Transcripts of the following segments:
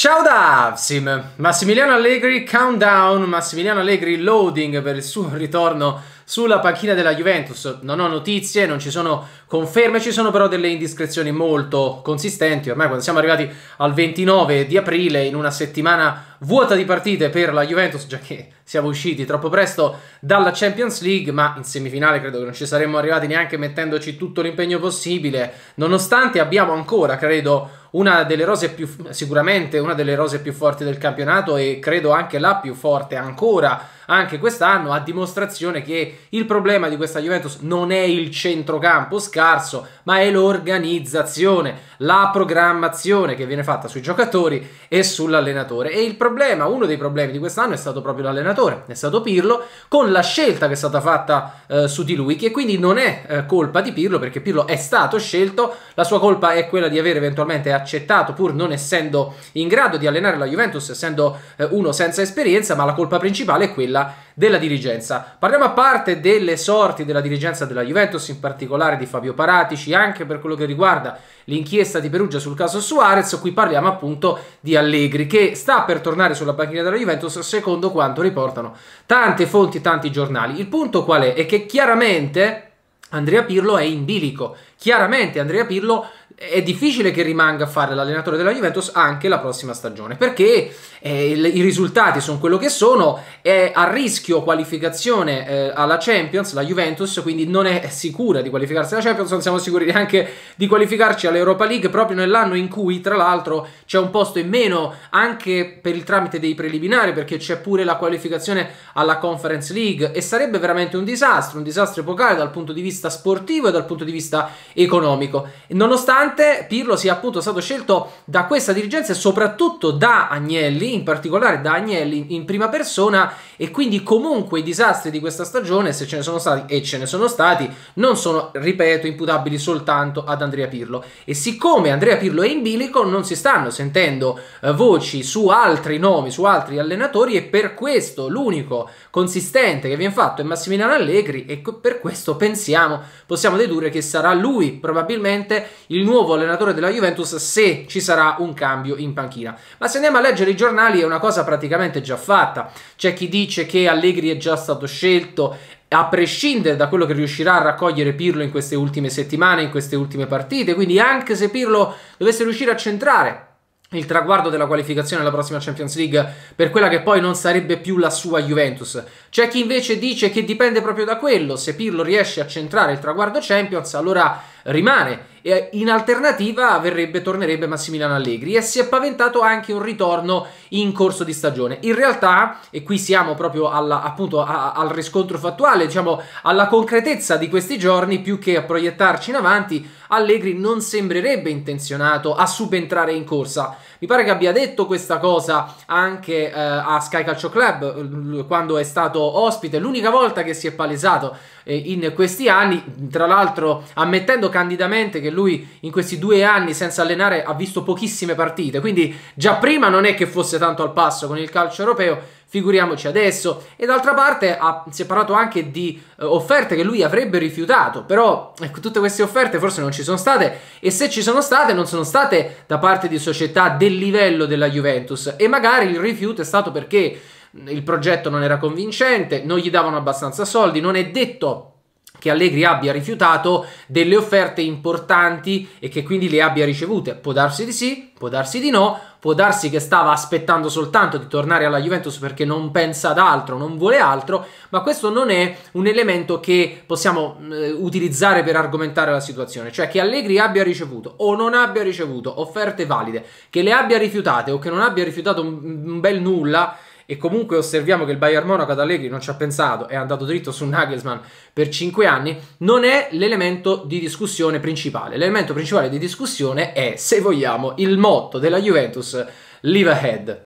Ciao da Avsim, Massimiliano Allegri countdown, Massimiliano Allegri loading per il suo ritorno sulla panchina della Juventus. Non ho notizie, non ci sono conferme, ci sono però delle indiscrezioni molto consistenti. Ormai quando siamo arrivati al 29 di aprile, in una settimana vuota di partite per la Juventus, già che siamo usciti troppo presto dalla Champions League, ma in semifinale credo che non ci saremmo arrivati neanche mettendoci tutto l'impegno possibile, nonostante abbiamo ancora, credo, una delle rose più sicuramente una delle rose più forti del campionato e credo anche la più forte ancora anche quest'anno a dimostrazione che il problema di questa Juventus non è il centrocampo scarso, ma è l'organizzazione la programmazione che viene fatta sui giocatori e sull'allenatore. E il problema, uno dei problemi di quest'anno è stato proprio l'allenatore, è stato Pirlo, con la scelta che è stata fatta eh, su di lui, che quindi non è eh, colpa di Pirlo, perché Pirlo è stato scelto, la sua colpa è quella di aver eventualmente accettato, pur non essendo in grado di allenare la Juventus, essendo eh, uno senza esperienza, ma la colpa principale è quella della dirigenza. Parliamo a parte delle sorti della dirigenza della Juventus, in particolare di Fabio Paratici, anche per quello che riguarda l'inchiesta inchiesta di Perugia sul caso Suarez, qui parliamo appunto di Allegri, che sta per tornare sulla panchina della Juventus secondo quanto riportano tante fonti e tanti giornali. Il punto qual è? È che chiaramente Andrea Pirlo è in bilico. Chiaramente Andrea Pirlo è difficile che rimanga a fare l'allenatore della Juventus anche la prossima stagione perché eh, i risultati sono quello che sono è a rischio qualificazione eh, alla Champions la Juventus quindi non è sicura di qualificarsi alla Champions non siamo sicuri neanche di qualificarci all'Europa League proprio nell'anno in cui tra l'altro c'è un posto in meno anche per il tramite dei preliminari perché c'è pure la qualificazione alla Conference League e sarebbe veramente un disastro un disastro epocale dal punto di vista sportivo e dal punto di vista economico nonostante nonostante Pirlo sia appunto stato scelto da questa dirigenza e soprattutto da Agnelli, in particolare da Agnelli in prima persona e quindi comunque i disastri di questa stagione, se ce ne sono stati e ce ne sono stati, non sono, ripeto, imputabili soltanto ad Andrea Pirlo. E siccome Andrea Pirlo è in bilico, non si stanno sentendo eh, voci su altri nomi, su altri allenatori e per questo l'unico consistente che viene fatto è Massimiliano Allegri e per questo pensiamo, possiamo dedurre che sarà lui probabilmente il nuovo nuovo allenatore della Juventus se ci sarà un cambio in panchina. Ma se andiamo a leggere i giornali è una cosa praticamente già fatta. C'è chi dice che Allegri è già stato scelto, a prescindere da quello che riuscirà a raccogliere Pirlo in queste ultime settimane, in queste ultime partite, quindi anche se Pirlo dovesse riuscire a centrare il traguardo della qualificazione alla prossima Champions League per quella che poi non sarebbe più la sua Juventus. C'è chi invece dice che dipende proprio da quello, se Pirlo riesce a centrare il traguardo Champions allora rimane e eh, in alternativa verrebbe, tornerebbe Massimiliano Allegri e si è paventato anche un ritorno in corso di stagione. In realtà, e qui siamo proprio alla, appunto a, al riscontro fattuale, diciamo alla concretezza di questi giorni, più che a proiettarci in avanti, Allegri non sembrerebbe intenzionato a subentrare in corsa. Mi pare che abbia detto questa cosa anche eh, a Sky Calcio Club quando è stato ospite, l'unica volta che si è palesato eh, in questi anni, tra l'altro ammettendo candidamente che lui in questi due anni senza allenare ha visto pochissime partite, quindi già prima non è che fosse tanto al passo con il calcio europeo figuriamoci adesso. E d'altra parte ha, si è parlato anche di eh, offerte che lui avrebbe rifiutato, però ecco, tutte queste offerte forse non ci sono state e se ci sono state non sono state da parte di società del livello della Juventus e magari il rifiuto è stato perché il progetto non era convincente, non gli davano abbastanza soldi, non è detto che Allegri abbia rifiutato delle offerte importanti e che quindi le abbia ricevute. Può darsi di sì, può darsi di no, può darsi che stava aspettando soltanto di tornare alla Juventus perché non pensa ad altro, non vuole altro, ma questo non è un elemento che possiamo eh, utilizzare per argomentare la situazione, cioè che Allegri abbia ricevuto o non abbia ricevuto offerte valide, che le abbia rifiutate o che non abbia rifiutato un, un bel nulla e comunque osserviamo che il Bayern Monaco ad Allegri non ci ha pensato, è andato dritto su Nagelsmann per 5 anni, non è l'elemento di discussione principale. L'elemento principale di discussione è, se vogliamo, il motto della Juventus, Live Ahead.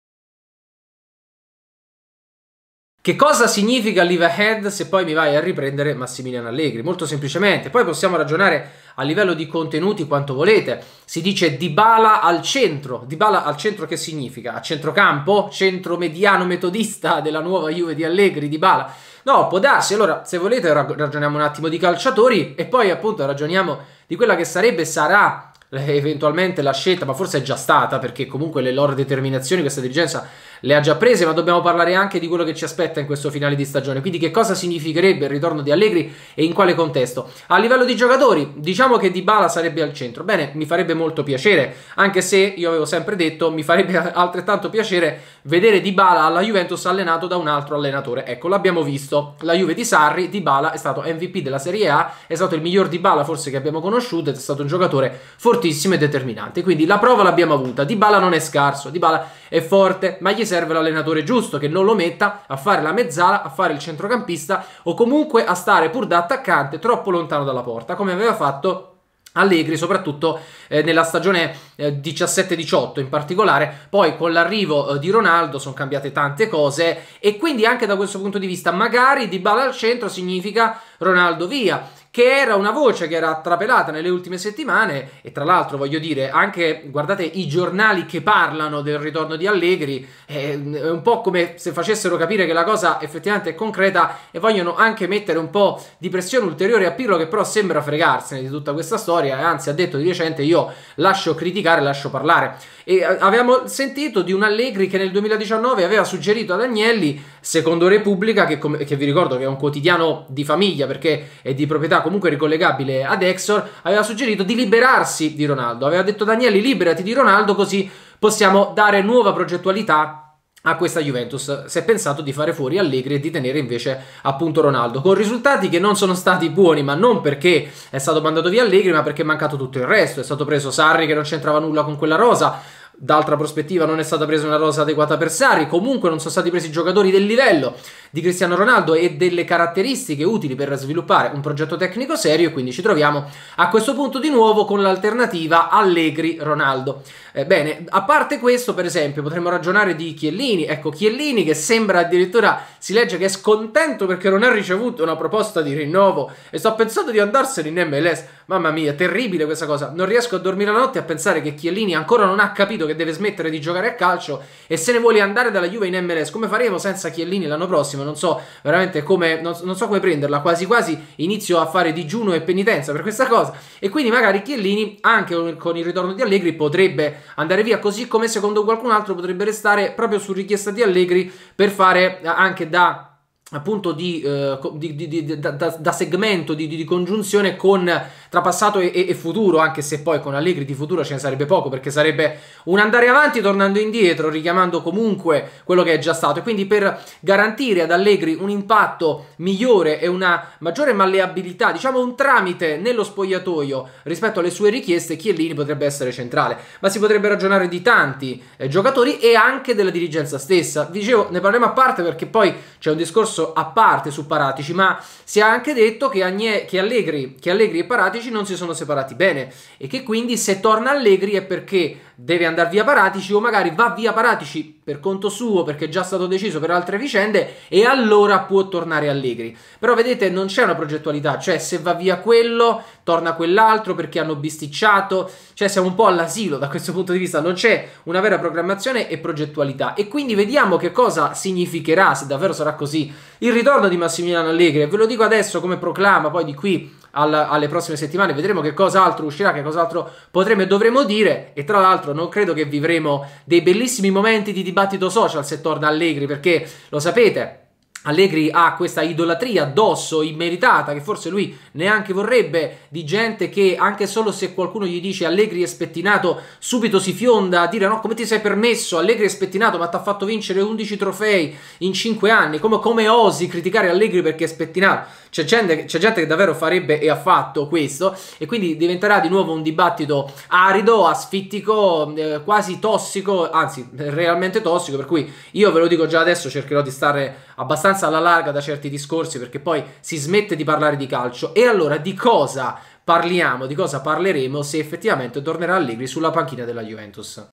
Che cosa significa live ahead se poi mi vai a riprendere Massimiliano Allegri? Molto semplicemente, poi possiamo ragionare a livello di contenuti quanto volete. Si dice Dybala al centro. Dybala al centro che significa? A centrocampo? Centro mediano metodista della nuova Juve di Allegri, Dybala? No, può darsi. Allora, se volete ragioniamo un attimo di calciatori e poi appunto ragioniamo di quella che sarebbe, sarà eh, eventualmente la scelta, ma forse è già stata perché comunque le loro determinazioni questa dirigenza le ha già prese, ma dobbiamo parlare anche di quello che ci aspetta in questo finale di stagione. Quindi che cosa significherebbe il ritorno di Allegri e in quale contesto? A livello di giocatori, diciamo che Dybala sarebbe al centro. Bene, mi farebbe molto piacere, anche se io avevo sempre detto mi farebbe altrettanto piacere vedere Dybala alla Juventus allenato da un altro allenatore. Ecco, l'abbiamo visto. La Juve di Sarri, Dybala è stato MVP della Serie A, è stato il miglior Dybala forse che abbiamo conosciuto, è stato un giocatore fortissimo e determinante. Quindi la prova l'abbiamo avuta. Dybala non è scarso, Dybala è forte, ma gli serve l'allenatore giusto che non lo metta a fare la mezzala, a fare il centrocampista o comunque a stare pur da attaccante troppo lontano dalla porta, come aveva fatto Allegri, soprattutto eh, nella stagione eh, 17-18 in particolare, poi con l'arrivo eh, di Ronaldo sono cambiate tante cose e quindi anche da questo punto di vista magari Dybala al centro significa Ronaldo via che era una voce che era trapelata nelle ultime settimane e tra l'altro voglio dire anche guardate i giornali che parlano del ritorno di Allegri eh, è un po' come se facessero capire che la cosa effettivamente è concreta e vogliono anche mettere un po' di pressione ulteriore a Pirlo che però sembra fregarsene di tutta questa storia e anzi ha detto di recente io lascio criticare, lascio parlare e eh, avevamo sentito di un Allegri che nel 2019 aveva suggerito ad Agnelli secondo Repubblica che, che vi ricordo che è un quotidiano di famiglia perché è di proprietà comunque ricollegabile ad Exor, aveva suggerito di liberarsi di Ronaldo. Aveva detto Danieli liberati di Ronaldo così possiamo dare nuova progettualità a questa Juventus si è pensato di fare fuori Allegri e di tenere invece appunto Ronaldo con risultati che non sono stati buoni ma non perché è stato mandato via Allegri ma perché è mancato tutto il resto è stato preso Sarri che non c'entrava nulla con quella rosa d'altra prospettiva non è stata presa una rosa adeguata per Sarri comunque non sono stati presi giocatori del livello di Cristiano Ronaldo e delle caratteristiche utili per sviluppare un progetto tecnico serio e quindi ci troviamo a questo punto di nuovo con l'alternativa Allegri-Ronaldo. Eh, bene, a parte questo per esempio potremmo ragionare di Chiellini, ecco Chiellini che sembra addirittura, si legge che è scontento perché non ha ricevuto una proposta di rinnovo e sta pensando di andarsene in MLS, mamma mia, terribile questa cosa, non riesco a dormire la notte a pensare che Chiellini ancora non ha capito che deve smettere di giocare a calcio e se ne vuole andare dalla Juve in MLS, come faremo senza Chiellini l'anno prossimo? malissimo, non so veramente come, non, non so come prenderla, quasi quasi inizio a fare digiuno e penitenza per questa cosa. E quindi magari Chiellini, anche con il ritorno di Allegri, potrebbe andare via così come secondo qualcun altro potrebbe restare proprio su richiesta di Allegri per fare eh, anche da appunto di, eh, di, di, da, da, segmento di, congiunzione con tra passato e, e, futuro, anche se poi con Allegri di futuro ce ne sarebbe poco, perché sarebbe un andare avanti tornando indietro, richiamando comunque quello che è già stato. E quindi per garantire ad Allegri un impatto migliore e una maggiore malleabilità, diciamo un tramite nello spogliatoio rispetto alle sue richieste, Chiellini potrebbe essere centrale. Ma si potrebbe ragionare di tanti eh, giocatori e anche della dirigenza stessa. Dicevo, ne parliamo a parte perché poi c'è un discorso discorso a parte su Paratici, ma si è anche detto che, Agne, che, Allegri, che Allegri e Paratici non si sono separati bene e che quindi se torna Allegri è perché deve andare via Paratici o magari va via Paratici per conto suo perché è già stato deciso per altre vicende e allora può tornare Allegri. Però vedete non c'è una progettualità, cioè se va via quello torna quell'altro perché hanno bisticciato, cioè siamo un po' all'asilo da questo punto di vista, non c'è una vera programmazione e progettualità e quindi vediamo che cosa significherà se davvero sarà così il ritorno di Massimiliano Allegri ve lo dico adesso come proclama poi di qui al, alle prossime settimane, vedremo che cos'altro uscirà, che cos'altro potremo e dovremo dire e tra l'altro non credo che vivremo dei bellissimi momenti di dibattito social se torna Allegri perché lo sapete Allegri ha questa idolatria addosso, immeritata, che forse lui neanche vorrebbe, di gente che anche solo se qualcuno gli dice Allegri è spettinato, subito si fionda a dire no, come ti sei permesso, Allegri è spettinato ma ti ha fatto vincere 11 trofei in 5 anni, come, come osi criticare Allegri perché è spettinato? C'è gente, c'è gente che davvero farebbe e ha fatto questo e quindi diventerà di nuovo un dibattito arido, asfittico, eh, quasi tossico, anzi realmente tossico, per cui io ve lo dico già adesso, cercherò di stare abbastanza alla larga da certi discorsi perché poi si smette di parlare di calcio. E allora di cosa parliamo, di cosa parleremo se effettivamente tornerà Allegri sulla panchina della Juventus?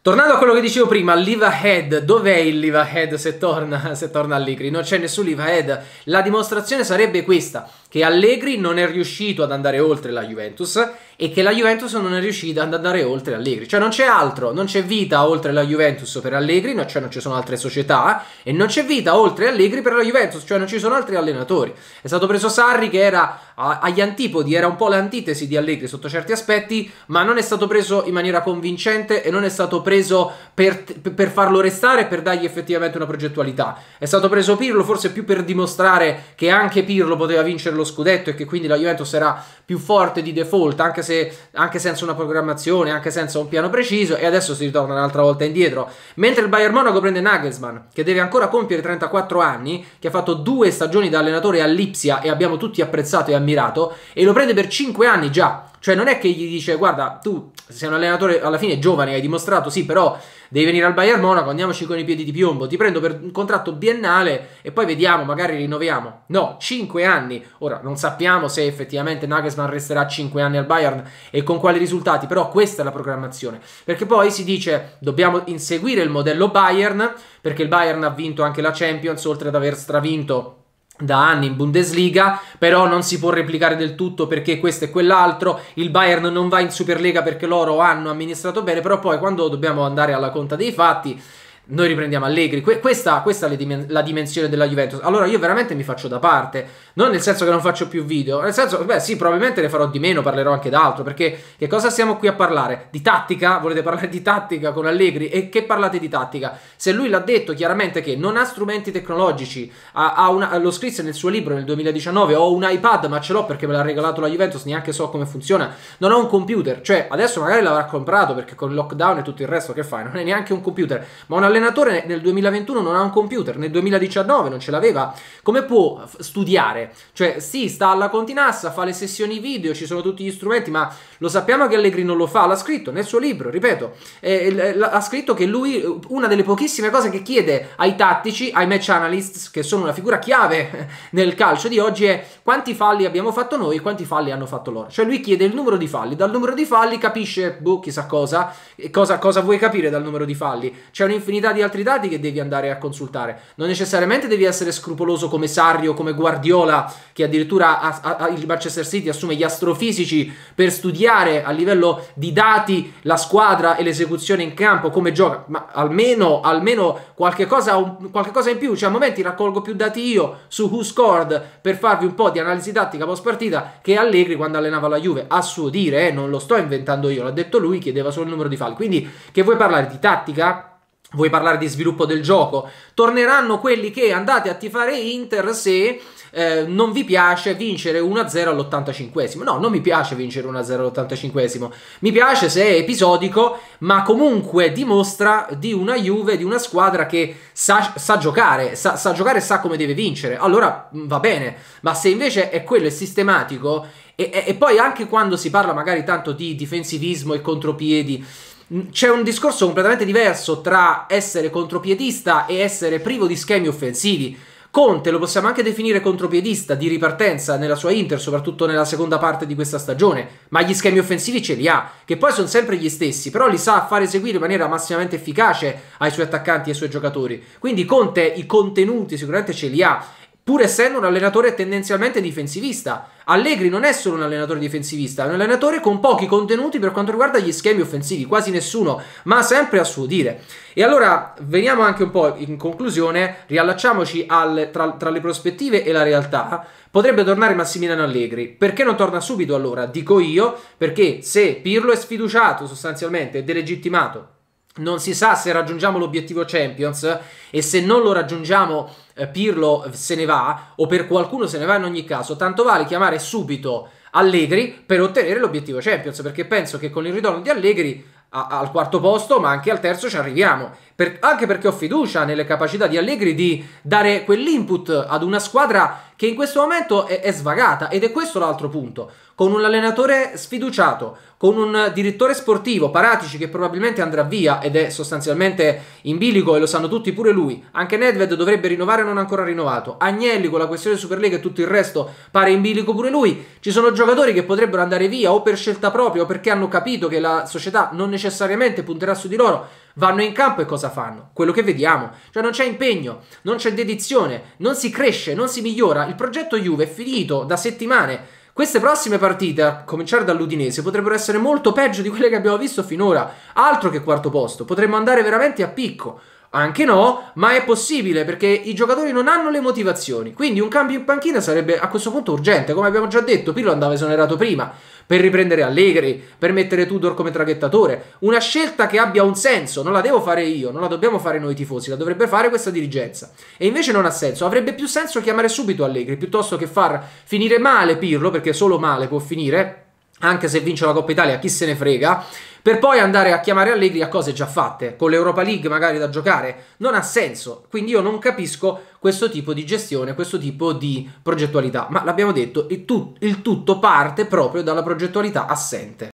Tornando a quello che dicevo prima, Liva Head, dov'è il Liva Head se torna, se torna Allegri? Non c'è nessun Liva Head, la dimostrazione sarebbe questa, che Allegri non è riuscito ad andare oltre la Juventus e che la Juventus non è riuscita ad andare oltre Allegri. Cioè non c'è altro, non c'è vita oltre la Juventus per Allegri, no, cioè non ci sono altre società e non c'è vita oltre Allegri per la Juventus, cioè non ci sono altri allenatori. È stato preso Sarri che era a, agli antipodi, era un po' l'antitesi di Allegri sotto certi aspetti, ma non è stato preso in maniera convincente e non è stato preso per, per farlo restare e per dargli effettivamente una progettualità. È stato preso Pirlo forse più per dimostrare che anche Pirlo poteva vincerlo scudetto e che quindi la Juventus sarà più forte di default, anche, se, anche senza una programmazione, anche senza un piano preciso, e adesso si ritorna un'altra volta indietro. Mentre il Bayern Monaco prende Nagelsmann, che deve ancora compiere 34 anni, che ha fatto due stagioni da allenatore all'Ipsia e abbiamo tutti apprezzato e ammirato, e lo prende per 5 anni già. Cioè non è che gli dice guarda tu sei un allenatore alla fine giovane, hai dimostrato sì, però devi venire al Bayern Monaco, andiamoci con i piedi di piombo, ti prendo per un contratto biennale e poi vediamo, magari rinnoviamo. No, 5 anni. Ora non sappiamo se effettivamente Nagelsmann resterà 5 anni al Bayern e con quali risultati, però questa è la programmazione. Perché poi si dice dobbiamo inseguire il modello Bayern, perché il Bayern ha vinto anche la Champions, oltre ad aver stravinto da anni in Bundesliga, però non si può replicare del tutto perché questo e quell'altro, il Bayern non va in Superlega perché loro hanno amministrato bene, però poi quando dobbiamo andare alla conta dei fatti noi riprendiamo Allegri. Que- questa, questa, è la, dimen- la, dimensione della Juventus. Allora io veramente mi faccio da parte, non nel senso che non faccio più video, nel senso, beh sì, probabilmente ne farò di meno, parlerò anche d'altro, perché che cosa stiamo qui a parlare? Di tattica? Volete parlare di tattica con Allegri? E che parlate di tattica? Se lui l'ha detto chiaramente che non ha strumenti tecnologici, ha, ha una, lo scrisse nel suo libro nel 2019, ho un iPad ma ce l'ho perché me l'ha regalato la Juventus, neanche so come funziona, non ho un computer, cioè adesso magari l'avrà comprato perché con il lockdown e tutto il resto che fai, non è neanche un computer, ma un Allegri allenatore nel 2021 non ha un computer, nel 2019 non ce l'aveva, come può studiare? Cioè, sì, sta alla Continassa, fa le sessioni video, ci sono tutti gli strumenti, ma lo sappiamo che Allegri non lo fa, l'ha scritto nel suo libro, ripeto, eh, ha scritto che lui, una delle pochissime cose che chiede ai tattici, ai match analysts, che sono una figura chiave nel calcio di oggi, è quanti falli abbiamo fatto noi e quanti falli hanno fatto loro. Cioè lui chiede il numero di falli, dal numero di falli capisce, boh, chissà cosa, cosa, cosa vuoi capire dal numero di falli. C'è un'infinità di altri dati che devi andare a consultare. Non necessariamente devi essere scrupoloso come Sarri o come Guardiola, che addirittura ha, ha, ha, il Manchester City assume gli astrofisici per studiare a livello di dati la squadra e l'esecuzione in campo, come gioca, ma almeno, almeno qualche, cosa, qualche cosa in più. Cioè a momenti raccolgo più dati io su Who Scored per farvi un po' di di analisi tattica post partita che Allegri quando allenava la Juve, a suo dire, eh, non lo sto inventando io, l'ha detto lui, chiedeva solo il numero di falli. Quindi che vuoi parlare di tattica? Vuoi parlare di sviluppo del gioco? Torneranno quelli che andate a tifare Inter se eh, non vi piace vincere 1-0 all'85. No, non mi piace vincere 1-0 all'85. Mi piace se è episodico, ma comunque dimostra di una Juve, di una squadra che sa, sa giocare, sa, sa giocare e sa come deve vincere. Allora mm, va bene, ma se invece è quello, è sistematico, e, e, e poi anche quando si parla magari tanto di difensivismo e contropiedi, mm, c'è un discorso completamente diverso tra essere contropiedista e essere privo di schemi offensivi. Conte lo possiamo anche definire contropiedista di ripartenza nella sua Inter, soprattutto nella seconda parte di questa stagione, ma gli schemi offensivi ce li ha, che poi sono sempre gli stessi, però li sa far eseguire in maniera massimamente efficace ai suoi attaccanti e ai suoi giocatori. Quindi Conte i contenuti sicuramente ce li ha pur essendo un allenatore tendenzialmente difensivista. Allegri non è solo un allenatore difensivista, è un allenatore con pochi contenuti per quanto riguarda gli schemi offensivi, quasi nessuno, ma sempre a suo dire. E allora veniamo anche un po' in conclusione, riallacciamoci al, tra, tra le prospettive e la realtà. Potrebbe tornare Massimiliano Allegri. Perché non torna subito allora? Dico io, perché se Pirlo è sfiduciato sostanzialmente, è delegittimato, non si sa se raggiungiamo l'obiettivo Champions e se non lo raggiungiamo eh, Pirlo se ne va o per qualcuno se ne va in ogni caso, tanto vale chiamare subito Allegri per ottenere l'obiettivo Champions, perché penso che con il ritorno di Allegri a, al quarto posto, ma anche al terzo ci arriviamo. Per, anche perché ho fiducia nelle capacità di Allegri di dare quell'input ad una squadra che in questo momento è, è svagata ed è questo l'altro punto. Con un allenatore sfiduciato, con un direttore sportivo, Paratici che probabilmente andrà via ed è sostanzialmente in bilico e lo sanno tutti pure lui, anche Nedved dovrebbe rinnovare non ha ancora rinnovato, Agnelli con la questione Superlega e tutto il resto pare in bilico pure lui, ci sono giocatori che potrebbero andare via o per scelta propria o perché hanno capito che la società non necessariamente punterà su di loro, vanno in campo e cosa fanno? Quello che vediamo, cioè non c'è impegno, non c'è dedizione, non si cresce, non si migliora, il progetto Juve è finito da settimane. Queste prossime partite, a cominciare dall'Udinese, potrebbero essere molto peggio di quelle che abbiamo visto finora, altro che quarto posto, potremmo andare veramente a picco anche no, ma è possibile perché i giocatori non hanno le motivazioni. Quindi un cambio in panchina sarebbe a questo punto urgente, come abbiamo già detto, Pirlo andava esonerato prima per riprendere Allegri, per mettere Tudor come traghettatore, una scelta che abbia un senso, non la devo fare io, non la dobbiamo fare noi tifosi, la dovrebbe fare questa dirigenza. E invece non ha senso, avrebbe più senso chiamare subito Allegri piuttosto che far finire male Pirlo perché solo male può finire anche se vince la Coppa Italia, chi se ne frega, per poi andare a chiamare Allegri a cose già fatte, con l'Europa League magari da giocare, non ha senso. Quindi io non capisco questo tipo di gestione, questo tipo di progettualità, ma l'abbiamo detto, il, tu- il tutto parte proprio dalla progettualità assente.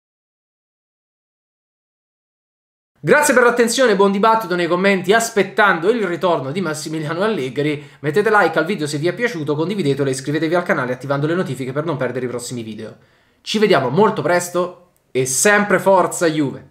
Grazie per l'attenzione, buon dibattito nei commenti, aspettando il ritorno di Massimiliano Allegri. Mettete like al video se vi è piaciuto, condividetelo e iscrivetevi al canale attivando le notifiche per non perdere i prossimi video. Ci vediamo molto presto e sempre forza Juve!